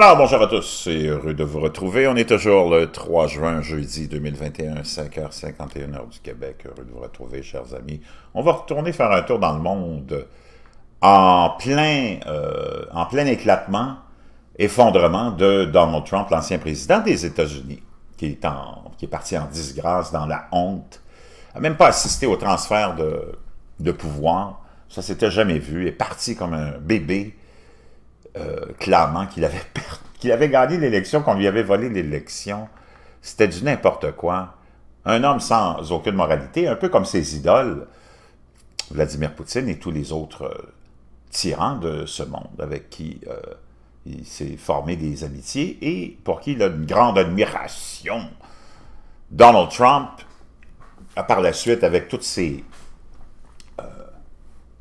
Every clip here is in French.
Alors, bonjour à tous, c'est heureux de vous retrouver. On est toujours le 3 juin, jeudi 2021, 5h51 heure du Québec. Heureux de vous retrouver, chers amis. On va retourner faire un tour dans le monde en plein, euh, en plein éclatement, effondrement de Donald Trump, l'ancien président des États-Unis, qui, est qui est parti en disgrâce, dans la honte, n'a même pas assisté au transfert de, de pouvoir. Ça s'était jamais vu, est parti comme un bébé euh, clamant hein, qu'il avait, qu'il avait gagné l'élection, qu'on lui avait volé l'élection. C'était du n'importe quoi. Un homme sans aucune moralité, un peu comme ses idoles, Vladimir Poutine et tous les autres euh, tyrans de ce monde avec qui euh, il s'est formé des amitiés et pour qui il a une grande admiration. Donald Trump, par la suite, avec tous ses,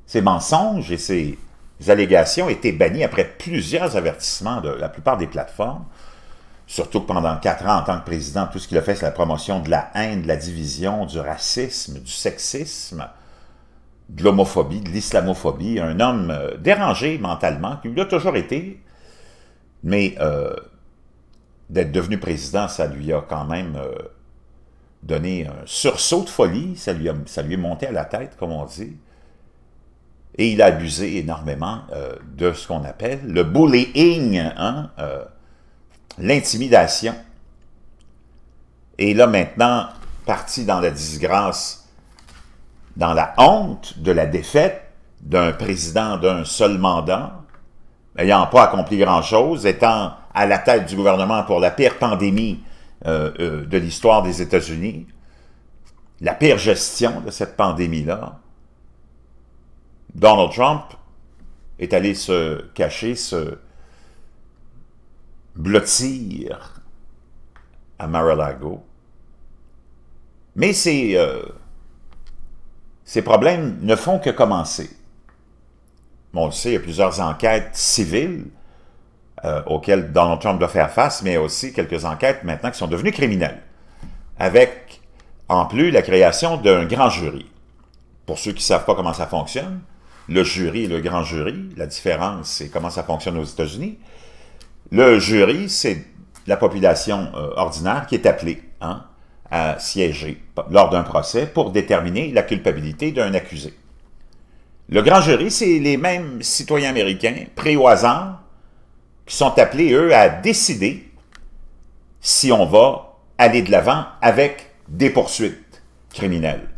ses mensonges et ses les allégations étaient bannies après plusieurs avertissements de la plupart des plateformes, surtout pendant quatre ans, en tant que président, tout ce qu'il a fait, c'est la promotion de la haine, de la division, du racisme, du sexisme, de l'homophobie, de l'islamophobie. Un homme euh, dérangé mentalement, qui l'a toujours été, mais euh, d'être devenu président, ça lui a quand même... Euh, donné un sursaut de folie, ça lui, ça lui est monté à la tête, comme on dit. Et il a abusé énormément euh, de ce qu'on appelle le bullying, hein, euh, l'intimidation. Et là maintenant, parti dans la disgrâce, dans la honte de la défaite d'un président d'un seul mandat, n'ayant pas accompli grand-chose, étant à la tête du gouvernement pour la pire pandémie euh, de l'histoire des États-Unis, la pire gestion de cette pandémie-là, Donald Trump est allé se cacher, se blottir à Mar-a-Lago. Mais ces, euh, ces problèmes ne font que commencer. on le sait, il y a plusieurs enquêtes civiles euh, auxquelles Donald Trump doit faire face, mais aussi quelques enquêtes maintenant qui sont devenues criminelles, avec en plus la création d'un grand jury. Pour ceux qui ne savent pas comment ça fonctionne, le jury et le grand jury. La différence, c'est comment ça fonctionne aux États-Unis. Le jury, c'est la population euh, ordinaire qui est appelée hein, à siéger lors d'un procès pour déterminer la culpabilité d'un accusé. Le grand jury, c'est les mêmes citoyens américains, pré au qui sont appelés, eux, à décider si on va aller de l'avant avec des poursuites criminelles.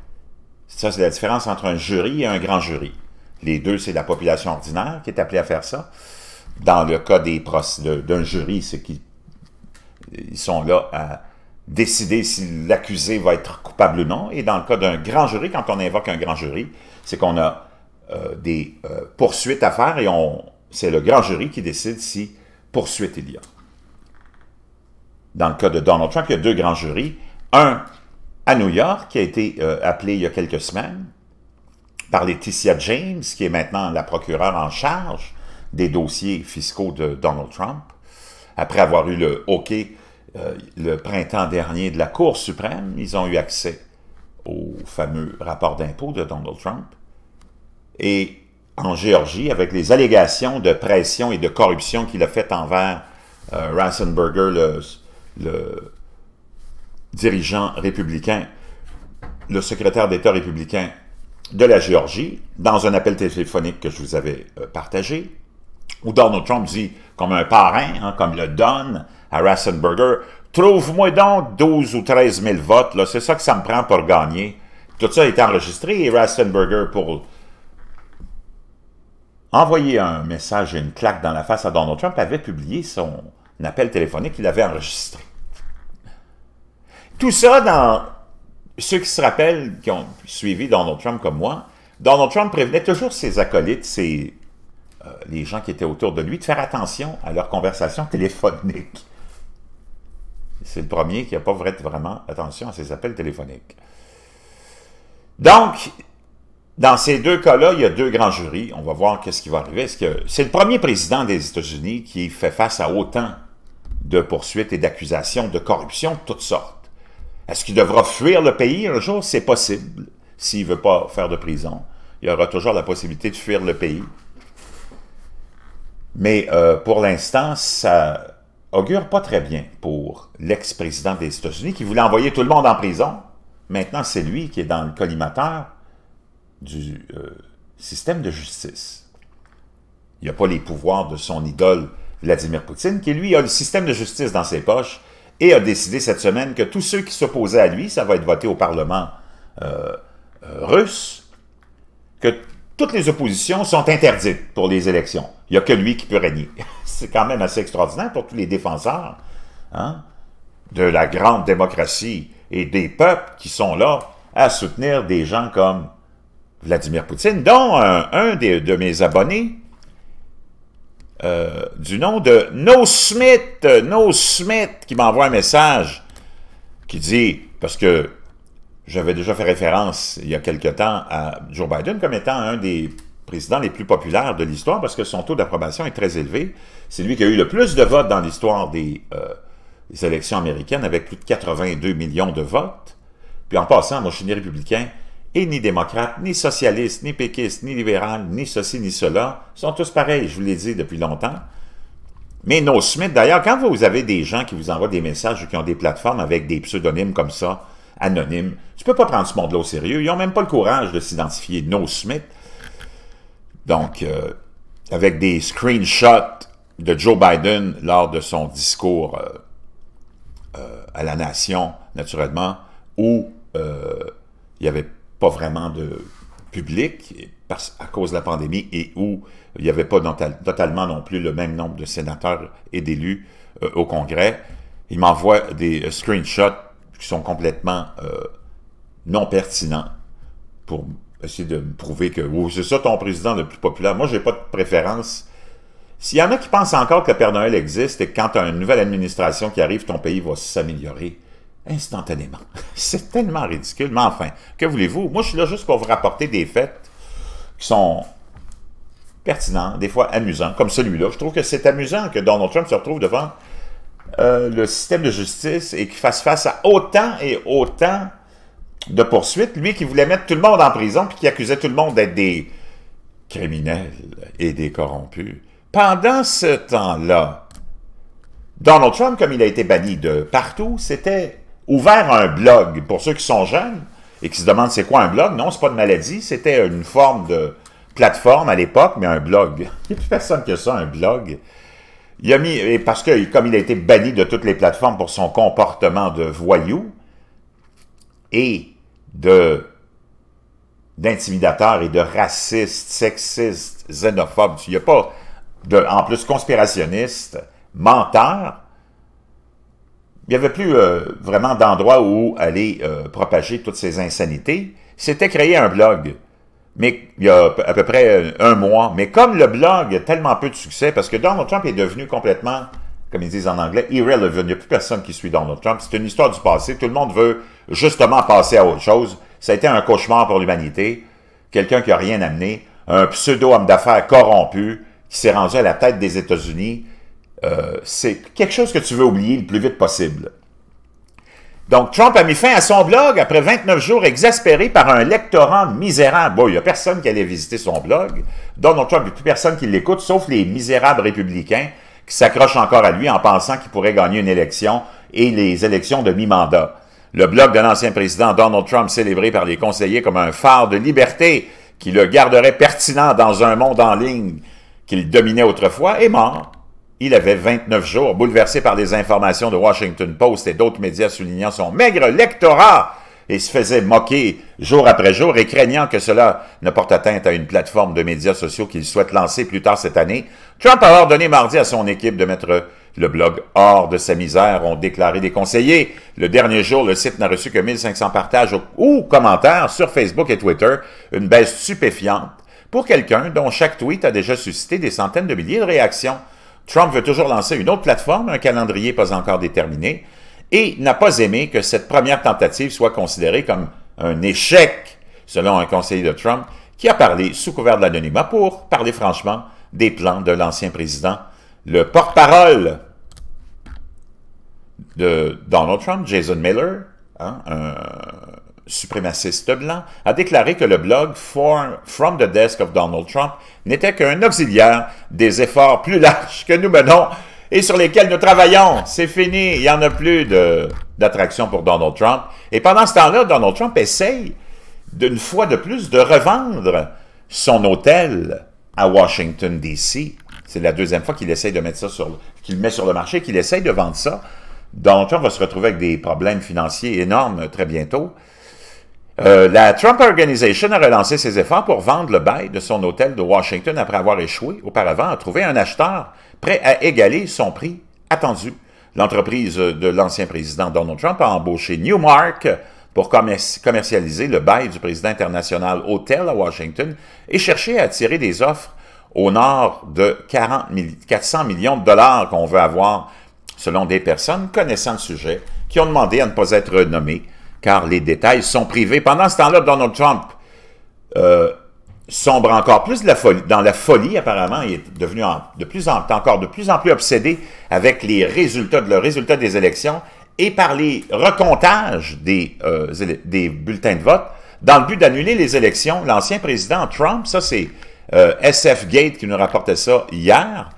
Ça, c'est la différence entre un jury et un grand jury. Les deux, c'est la population ordinaire qui est appelée à faire ça. Dans le cas d'un jury, c'est qu'ils sont là à décider si l'accusé va être coupable ou non. Et dans le cas d'un grand jury, quand on invoque un grand jury, c'est qu'on a euh, des euh, poursuites à faire et c'est le grand jury qui décide si poursuite il y a. Dans le cas de Donald Trump, il y a deux grands jurys. Un à New York, qui a été euh, appelé il y a quelques semaines, par Laetitia James, qui est maintenant la procureure en charge des dossiers fiscaux de Donald Trump, après avoir eu le OK euh, le printemps dernier de la Cour suprême, ils ont eu accès au fameux rapport d'impôt de Donald Trump. Et en Géorgie, avec les allégations de pression et de corruption qu'il a faites envers euh, Rassenberger, le, le dirigeant républicain, le secrétaire d'État républicain de la Géorgie, dans un appel téléphonique que je vous avais euh, partagé, où Donald Trump dit, comme un parrain, hein, comme le donne à Rassenberger, trouve-moi donc 12 ou 13 000 votes, c'est ça que ça me prend pour gagner. Tout ça est enregistré et Rassenberger, pour envoyer un message et une claque dans la face à Donald Trump, avait publié son appel téléphonique qu'il avait enregistré. Tout ça dans ceux qui se rappellent, qui ont suivi Donald Trump comme moi, Donald Trump prévenait toujours ses acolytes, euh, les gens qui étaient autour de lui, de faire attention à leurs conversations téléphoniques. C'est le premier qui n'a pas vraiment attention à ses appels téléphoniques. Donc, dans ces deux cas-là, il y a deux grands jurys. On va voir qu'est-ce qui va arriver. C'est le premier président des États-Unis qui fait face à autant de poursuites et d'accusations de corruption de toutes sortes. Est-ce qu'il devra fuir le pays un jour? C'est possible s'il ne veut pas faire de prison. Il y aura toujours la possibilité de fuir le pays. Mais euh, pour l'instant, ça augure pas très bien pour l'ex-président des États-Unis qui voulait envoyer tout le monde en prison. Maintenant, c'est lui qui est dans le collimateur du euh, système de justice. Il n'a pas les pouvoirs de son idole Vladimir Poutine, qui lui a le système de justice dans ses poches et a décidé cette semaine que tous ceux qui s'opposaient à lui, ça va être voté au Parlement euh, euh, russe, que toutes les oppositions sont interdites pour les élections. Il n'y a que lui qui peut régner. C'est quand même assez extraordinaire pour tous les défenseurs hein, de la grande démocratie et des peuples qui sont là à soutenir des gens comme Vladimir Poutine, dont un, de mes abonnés, euh, du nom de No Smith, euh, No Smith, qui m'envoie un message qui dit, parce que j'avais déjà fait référence il y a quelque temps à Joe Biden comme étant un des présidents les plus populaires de l'histoire parce que son taux d'approbation est très élevé. C'est lui qui a eu le plus de votes dans l'histoire des, euh, élections américaines avec plus de 82 millions de votes. Puis en passant, moi je suis républicain, et ni démocrate, ni socialiste, ni péquiste, ni libéral, ni ceci, ni cela, sont tous pareils, je vous l'ai dit depuis longtemps. Mais nos Smith, d'ailleurs, quand vous avez des gens qui vous envoient des messages ou qui ont des plateformes avec des pseudonymes comme ça, anonymes, tu peux pas prendre ce monde-là au sérieux. Ils n'ont même pas le courage de s'identifier nos Smith. Donc, euh, avec des screenshots de Joe Biden lors de son discours euh, euh, à la nation, naturellement, où il y avait pas vraiment de public à cause de la pandémie et où il n'y avait pas totalement non plus le même nombre de sénateurs et d'élus euh, au Congrès. Il m'envoie des euh, screenshots qui sont complètement euh, non pertinents pour essayer de me prouver que oh, c'est ça ton président le plus populaire. Moi, je n'ai pas de préférence. S'il y en a qui pensent encore que le Père Noël existe et que quand tu une nouvelle administration qui arrive, ton pays va s'améliorer instantanément. C'est tellement ridicule, mais enfin, que voulez-vous? Moi, je suis là juste pour vous rapporter des faits qui sont pertinents, des fois amusants, comme celui-là. Je trouve que c'est amusant que Donald Trump se retrouve devant euh, le système de justice et qu'il fasse face à autant et autant de poursuites. Lui qui voulait mettre tout le monde en prison puis qui accusait tout le monde d'être des criminels et des corrompus. Pendant ce temps-là, Donald Trump, comme il a été banni de partout, c'était ouvert un blog. Pour ceux qui sont jeunes et qui se demandent c'est quoi un blog, non, c'est pas de maladie, c'était une forme de plateforme à l'époque, mais un blog. Il n'y a plus personne que ça, un blog. Il a mis, et parce que comme il a été banni de toutes les plateformes pour son comportement de voyou et de d'intimidateur et de raciste, sexiste, xénophobe, il n'y a pas de, en plus conspirationniste, menteur, il n'y avait plus euh, vraiment d'endroit où aller euh, propager toutes ces insanités. C'était créer un blog, mais il y a à peu près euh, un mois. Mais comme le blog a tellement peu de succès, parce que Donald Trump est devenu complètement, comme ils disent en anglais, irrelevant. Il n'y a plus personne qui suit Donald Trump. C'est une histoire du passé. Tout le monde veut justement passer à autre chose. Ça a été un cauchemar pour l'humanité. Quelqu'un qui n'a rien amené, un pseudo-homme d'affaires corrompu qui s'est rendu à la tête des États-Unis euh, c'est quelque chose que tu veux oublier le plus vite possible. Donc, Trump a mis fin à son blog après 29 jours exaspérés par un lectorat misérable. Bon, il n'y a personne qui allait visiter son blog. Donald Trump, il n'y a plus personne qui l'écoute, sauf les misérables républicains qui s'accrochent encore à lui en pensant qu'il pourrait gagner une élection et les élections de mi-mandat. Le blog de l'ancien président Donald Trump, célébré par les conseillers comme un phare de liberté qui le garderait pertinent dans un monde en ligne qu'il dominait autrefois, est mort. Il avait 29 jours, bouleversé par des informations de Washington Post et d'autres médias soulignant son maigre lectorat et se faisait moquer jour après jour et craignant que cela ne porte atteinte à une plateforme de médias sociaux qu'il souhaite lancer plus tard cette année, Trump a ordonné mardi à son équipe de mettre le blog hors de sa misère, ont déclaré des conseillers. Le dernier jour, le site n'a reçu que 1500 partages ou commentaires sur Facebook et Twitter, une baisse stupéfiante pour quelqu'un dont chaque tweet a déjà suscité des centaines de milliers de réactions. Trump veut toujours lancer une autre plateforme, un calendrier pas encore déterminé, et n'a pas aimé que cette première tentative soit considérée comme un échec, selon un conseiller de Trump, qui a parlé sous couvert de l'anonymat pour parler franchement des plans de l'ancien président. Le porte-parole de Donald Trump, Jason Miller, hein, un, suprémaciste blanc, a déclaré que le blog From the Desk of Donald Trump n'était qu'un auxiliaire des efforts plus larges que nous menons et sur lesquels nous travaillons. C'est fini, il n'y en a plus d'attraction pour Donald Trump. Et pendant ce temps-là, Donald Trump essaye, d'une fois de plus, de revendre son hôtel à Washington, D.C. C'est la deuxième fois qu'il essaye de mettre ça sur, qu'il met sur le marché, qu'il essaye de vendre ça. Donald Trump va se retrouver avec des problèmes financiers énormes très bientôt. Euh, la Trump Organization a relancé ses efforts pour vendre le bail de son hôtel de Washington après avoir échoué auparavant à trouver un acheteur prêt à égaler son prix attendu. L'entreprise de l'ancien président Donald Trump a embauché Newmark pour commercialiser le bail du président international Hotel à Washington et chercher à attirer des offres au nord de 400 millions de dollars qu'on veut avoir, selon des personnes connaissant le sujet, qui ont demandé à ne pas être nommées car les détails sont privés. Pendant ce temps-là, Donald Trump euh, sombre encore plus dans la folie, apparemment. Il est devenu de plus en, encore de plus en plus obsédé avec les résultats, le résultat des élections et par les recomptages euh, des, bulletins de vote dans le but d'annuler les élections. L'ancien président Trump, ça c'est euh, SF Gate qui nous rapportait ça hier,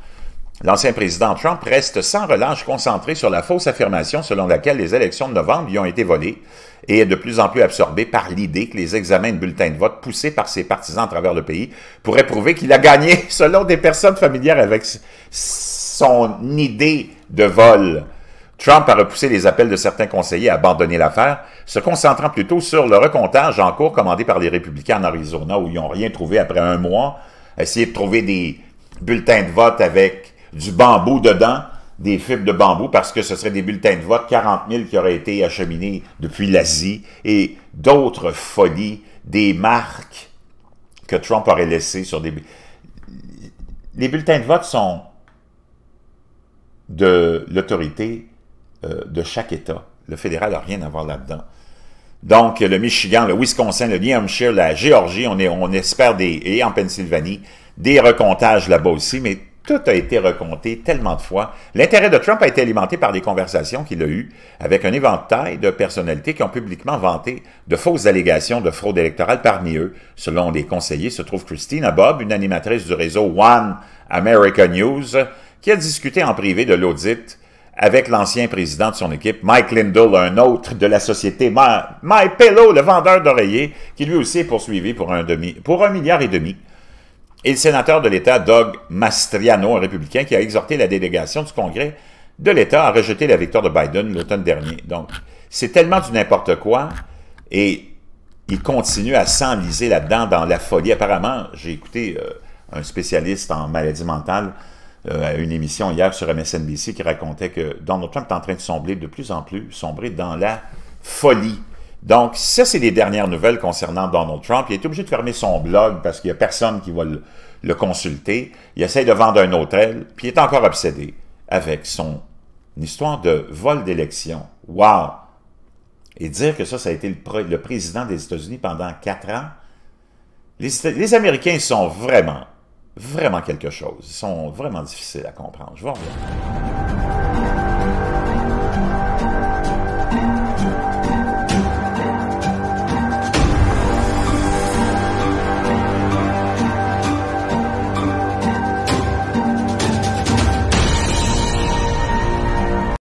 L'ancien président Trump reste sans relâche concentré sur la fausse affirmation selon laquelle les élections de novembre lui ont été volées, et est de plus en plus absorbé par l'idée que les examens de bulletins de vote poussés par ses partisans à travers le pays pourraient prouver qu'il a gagné, selon des personnes familières avec son idée de vol. Trump a repoussé les appels de certains conseillers à abandonner l'affaire, se concentrant plutôt sur le recomptage en cours commandé par les républicains en Arizona, où ils n'ont rien trouvé après un mois, essayer de trouver des bulletins de vote avec du bambou dedans des fibres de bambou parce que ce serait des bulletins de vote, 40 000 qui auraient été acheminés depuis l'Asie et d'autres folies, des marques que Trump aurait laissées sur des... Les bulletins de vote sont de l'autorité euh, de chaque État. Le fédéral n'a rien à voir là-dedans. Donc, le Michigan, le Wisconsin, le New Hampshire, la Géorgie, on, est, on espère des... et en Pennsylvanie, des recomptages là-bas aussi, mais tout a été reconté tellement de fois. L'intérêt de Trump a été alimenté par des conversations qu'il a eues avec un éventail de personnalités qui ont publiquement vanté de fausses allégations de fraude électorale. Parmi eux, selon les conseillers, se trouve Christina Bob, une animatrice du réseau One America News, qui a discuté en privé de l'audit avec l'ancien président de son équipe, Mike Lindell, un autre de la société My, My le vendeur d'oreillers, qui lui aussi est poursuivi pour un, demi, pour un milliard et demi et le sénateur de l'État Doug Mastriano, un républicain, qui a exhorté la délégation du Congrès de l'État à rejeter la victoire de Biden l'automne dernier. Donc, c'est tellement du n'importe quoi et il continue à s'enliser là-dedans dans la folie. Apparemment, j'ai écouté euh, un spécialiste en maladie mentale euh, à une émission hier sur MSNBC qui racontait que Donald Trump est en train de sombrer de plus en plus, sombrer dans la folie. Donc, ça, c'est les dernières nouvelles concernant Donald Trump. Il est obligé de fermer son blog parce qu'il n'y a personne qui va le, consulter. Il essaie de vendre un hôtel. puis il est encore obsédé avec son histoire de vol d'élection. Wow! Et dire que ça, ça a été le, président des États-Unis pendant quatre ans, les, les, Américains sont vraiment, vraiment quelque chose. Ils sont vraiment difficiles à comprendre. Je vais